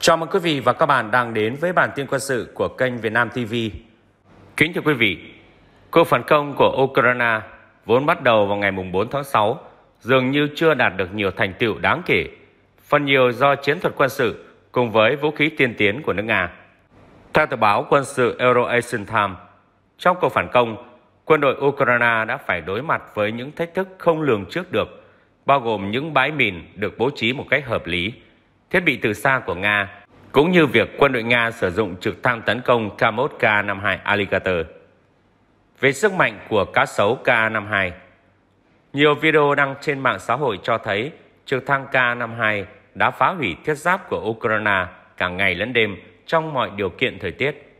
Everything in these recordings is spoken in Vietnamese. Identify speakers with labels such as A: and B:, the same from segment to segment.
A: Chào mừng quý vị và các bạn đang đến với bản tin quân sự của kênh Việt Nam TV. Kính thưa quý vị, cuộc phản công của Ukraine vốn bắt đầu vào ngày 4 tháng 6 dường như chưa đạt được nhiều thành tựu đáng kể, phần nhiều do chiến thuật quân sự cùng với vũ khí tiên tiến của nước Nga. Theo tờ báo quân sự Euroasian Times, trong cuộc phản công, quân đội Ukraine đã phải đối mặt với những thách thức không lường trước được, bao gồm những bãi mìn được bố trí một cách hợp lý – thiết bị từ xa của Nga, cũng như việc quân đội Nga sử dụng trực thăng tấn công K-1 K-52 Alligator. Về sức mạnh của cá sấu K-52, nhiều video đăng trên mạng xã hội cho thấy trực thăng K-52 đã phá hủy thiết giáp của Ukraine cả ngày lẫn đêm trong mọi điều kiện thời tiết.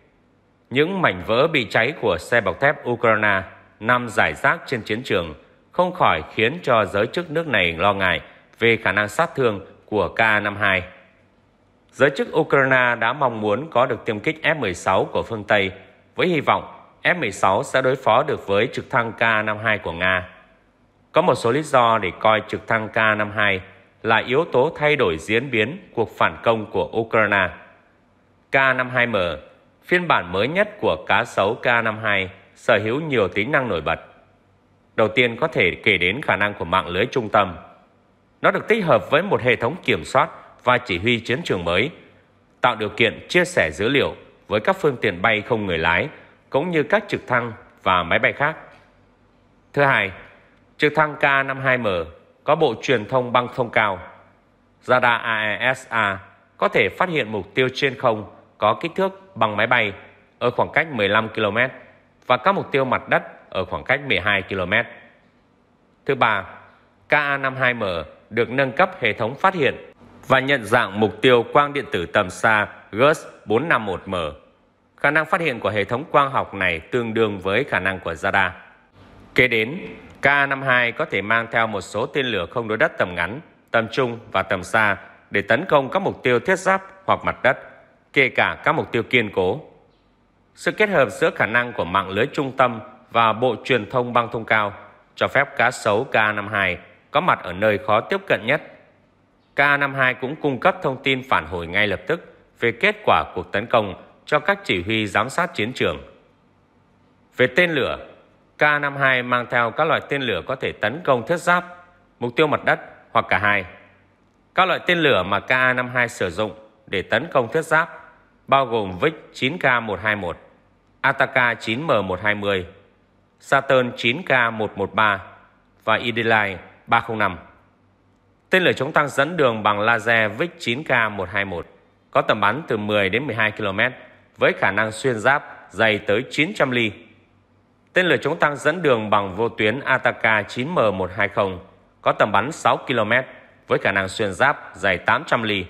A: Những mảnh vỡ bị cháy của xe bọc thép Ukraine nằm rải rác trên chiến trường không khỏi khiến cho giới chức nước này lo ngại về khả năng sát thương của K-52. Giới chức Ukraine đã mong muốn có được tiêm kích F-16 của phương Tây với hy vọng F-16 sẽ đối phó được với trực thăng K-52 của Nga. Có một số lý do để coi trực thăng K-52 là yếu tố thay đổi diễn biến cuộc phản công của Ukraine. K-52M, phiên bản mới nhất của cá sấu K-52, sở hữu nhiều tính năng nổi bật. Đầu tiên có thể kể đến khả năng của mạng lưới trung tâm – nó được tích hợp với một hệ thống kiểm soát và chỉ huy chiến trường mới, tạo điều kiện chia sẻ dữ liệu với các phương tiện bay không người lái, cũng như các trực thăng và máy bay khác. Thứ hai, trực thăng K-52M có bộ truyền thông băng thông cao. Radar AESA e có thể phát hiện mục tiêu trên không có kích thước bằng máy bay ở khoảng cách 15 km và các mục tiêu mặt đất ở khoảng cách 12 km. Thứ ba, KA-52M được nâng cấp hệ thống phát hiện và nhận dạng mục tiêu quang điện tử tầm xa GUS-451M. Khả năng phát hiện của hệ thống quang học này tương đương với khả năng của radar. Kế đến, k 52 có thể mang theo một số tên lửa không đối đất tầm ngắn, tầm trung và tầm xa để tấn công các mục tiêu thiết giáp hoặc mặt đất, kể cả các mục tiêu kiên cố. Sự kết hợp giữa khả năng của mạng lưới trung tâm và bộ truyền thông băng thông cao cho phép cá sấu k 52 có mặt ở nơi khó tiếp cận nhất. K52 cũng cung cấp thông tin phản hồi ngay lập tức về kết quả cuộc tấn công cho các chỉ huy giám sát chiến trường. Về tên lửa, K52 mang theo các loại tên lửa có thể tấn công thiết giáp, mục tiêu mặt đất hoặc cả hai. Các loại tên lửa mà Ka-52 sử dụng để tấn công thiết giáp bao gồm Vic 9K121, Ataka 9M120, Saturn 9K113 và Idilai 305. Tên lửa chống tăng dẫn đường bằng laser VIC-9K121 có tầm bắn từ 10 đến 12 km với khả năng xuyên giáp dày tới 900 ly. Tên lửa chống tăng dẫn đường bằng vô tuyến Ataka 9M120 có tầm bắn 6 km với khả năng xuyên giáp dày 800 ly.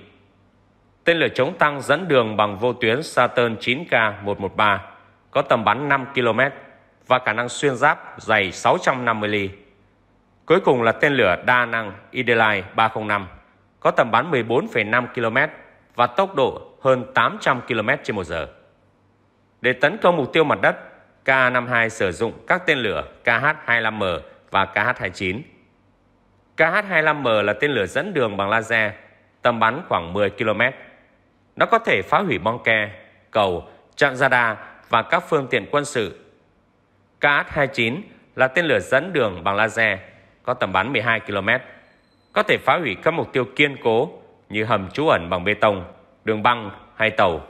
A: Tên lửa chống tăng dẫn đường bằng vô tuyến Saturn 9K113 có tầm bắn 5 km và khả năng xuyên giáp dày 650 ly. Cuối cùng là tên lửa đa năng Idelai 305 có tầm bắn 14,5 km và tốc độ hơn 800 km trên một giờ. Để tấn công mục tiêu mặt đất, Ka-52 sử dụng các tên lửa KH-25M và KH-29. KH-25M là tên lửa dẫn đường bằng laser, tầm bắn khoảng 10 km. Nó có thể phá hủy bong ke, cầu, trạm radar và các phương tiện quân sự. KH-29 là tên lửa dẫn đường bằng laser, có tầm bắn 12 km, có thể phá hủy các mục tiêu kiên cố như hầm trú ẩn bằng bê tông, đường băng hay tàu.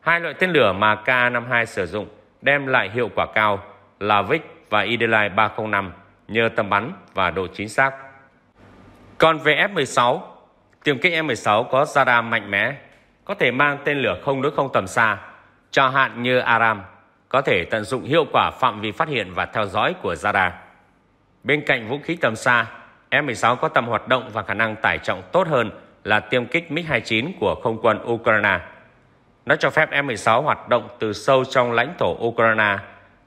A: Hai loại tên lửa mà K-52 sử dụng đem lại hiệu quả cao là Vic và Idelai 305 nhờ tầm bắn và độ chính xác. Còn về F-16, tiêm kích F-16 có radar mạnh mẽ, có thể mang tên lửa không đối không tầm xa, cho hạn như Aram, có thể tận dụng hiệu quả phạm vi phát hiện và theo dõi của radar. Bên cạnh vũ khí tầm xa, F-16 có tầm hoạt động và khả năng tải trọng tốt hơn là tiêm kích MiG-29 của không quân Ukraine. Nó cho phép F-16 hoạt động từ sâu trong lãnh thổ Ukraine,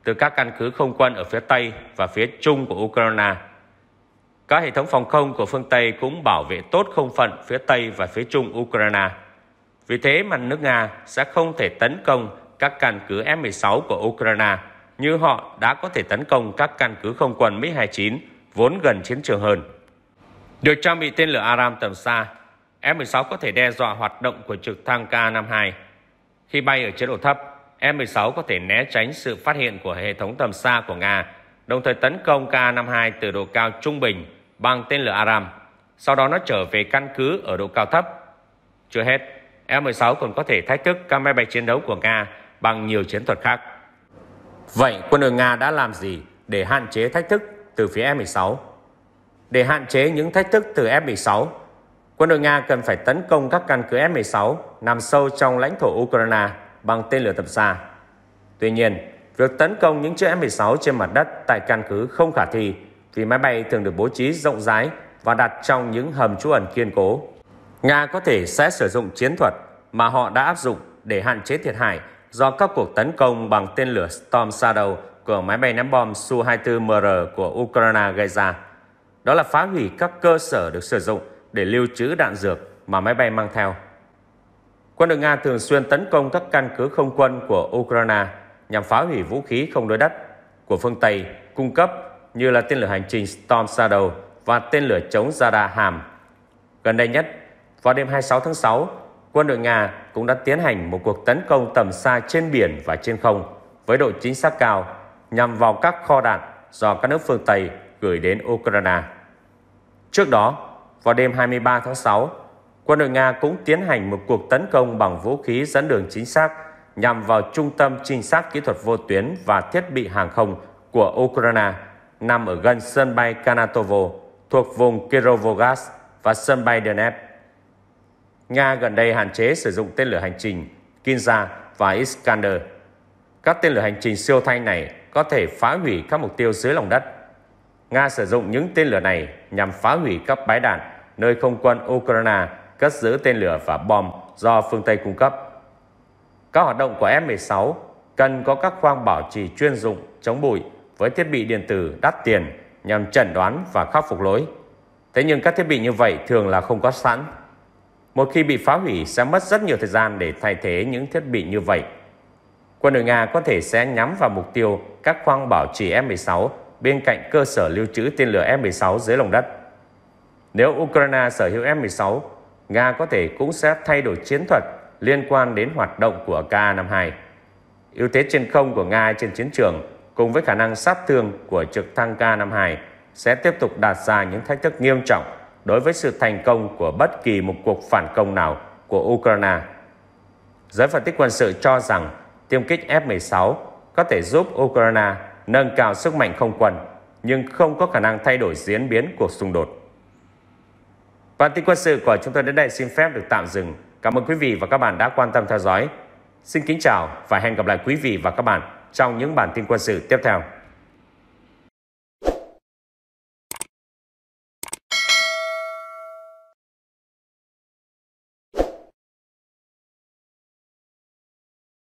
A: từ các căn cứ không quân ở phía Tây và phía Trung của Ukraine. Các hệ thống phòng không của phương Tây cũng bảo vệ tốt không phận phía Tây và phía Trung Ukraine. Vì thế mà nước Nga sẽ không thể tấn công các căn cứ F-16 của Ukraine – như họ đã có thể tấn công các căn cứ không quân MiG-29 vốn gần chiến trường hơn. Được trang bị tên lửa Aram tầm xa, F-16 có thể đe dọa hoạt động của trực thăng K-52. Khi bay ở chế độ thấp, F-16 có thể né tránh sự phát hiện của hệ thống tầm xa của Nga, đồng thời tấn công K-52 từ độ cao trung bình bằng tên lửa Aram. Sau đó nó trở về căn cứ ở độ cao thấp. Chưa hết, F-16 còn có thể thách thức các máy bay chiến đấu của Nga bằng nhiều chiến thuật khác. Vậy quân đội Nga đã làm gì để hạn chế thách thức từ phía F-16? Để hạn chế những thách thức từ F-16, quân đội Nga cần phải tấn công các căn cứ F-16 nằm sâu trong lãnh thổ Ukraine bằng tên lửa tầm xa. Tuy nhiên, việc tấn công những chiếc F-16 trên mặt đất tại căn cứ không khả thi vì máy bay thường được bố trí rộng rãi và đặt trong những hầm trú ẩn kiên cố. Nga có thể sẽ sử dụng chiến thuật mà họ đã áp dụng để hạn chế thiệt hại do các cuộc tấn công bằng tên lửa Storm Shadow của máy bay ném bom Su-24MR của Ukraine gây ra. Đó là phá hủy các cơ sở được sử dụng để lưu trữ đạn dược mà máy bay mang theo. Quân đội Nga thường xuyên tấn công các căn cứ không quân của Ukraine nhằm phá hủy vũ khí không đối đất của phương Tây cung cấp như là tên lửa hành trình Storm Shadow và tên lửa chống radar hàm. Gần đây nhất, vào đêm 26 tháng 6, quân đội Nga cũng đã tiến hành một cuộc tấn công tầm xa trên biển và trên không với độ chính xác cao nhằm vào các kho đạn do các nước phương Tây gửi đến Ukraine. Trước đó, vào đêm 23 tháng 6, quân đội Nga cũng tiến hành một cuộc tấn công bằng vũ khí dẫn đường chính xác nhằm vào trung tâm trinh sát kỹ thuật vô tuyến và thiết bị hàng không của Ukraine nằm ở gần sân bay Kanatovo thuộc vùng Kirovograd và sân bay Donetsk. Nga gần đây hạn chế sử dụng tên lửa hành trình Kinza và Iskander. Các tên lửa hành trình siêu thanh này có thể phá hủy các mục tiêu dưới lòng đất. Nga sử dụng những tên lửa này nhằm phá hủy các bãi đạn nơi không quân Ukraine cất giữ tên lửa và bom do phương Tây cung cấp. Các hoạt động của F-16 cần có các khoang bảo trì chuyên dụng chống bụi với thiết bị điện tử đắt tiền nhằm chẩn đoán và khắc phục lỗi. Thế nhưng các thiết bị như vậy thường là không có sẵn một khi bị phá hủy sẽ mất rất nhiều thời gian để thay thế những thiết bị như vậy. Quân đội Nga có thể sẽ nhắm vào mục tiêu các khoang bảo trì F-16 bên cạnh cơ sở lưu trữ tên lửa F-16 dưới lòng đất. Nếu Ukraine sở hữu F-16, Nga có thể cũng sẽ thay đổi chiến thuật liên quan đến hoạt động của k 52 Ưu thế trên không của Nga trên chiến trường cùng với khả năng sát thương của trực thăng K-52 sẽ tiếp tục đặt ra những thách thức nghiêm trọng đối với sự thành công của bất kỳ một cuộc phản công nào của Ukraine. Giới phân tích quân sự cho rằng tiêm kích F-16 có thể giúp Ukraine nâng cao sức mạnh không quân nhưng không có khả năng thay đổi diễn biến cuộc xung đột. Bản tin quân sự của chúng tôi đến đây xin phép được tạm dừng. Cảm ơn quý vị và các bạn đã quan tâm theo dõi. Xin kính chào và hẹn gặp lại quý vị và các bạn trong những bản tin quân sự tiếp theo.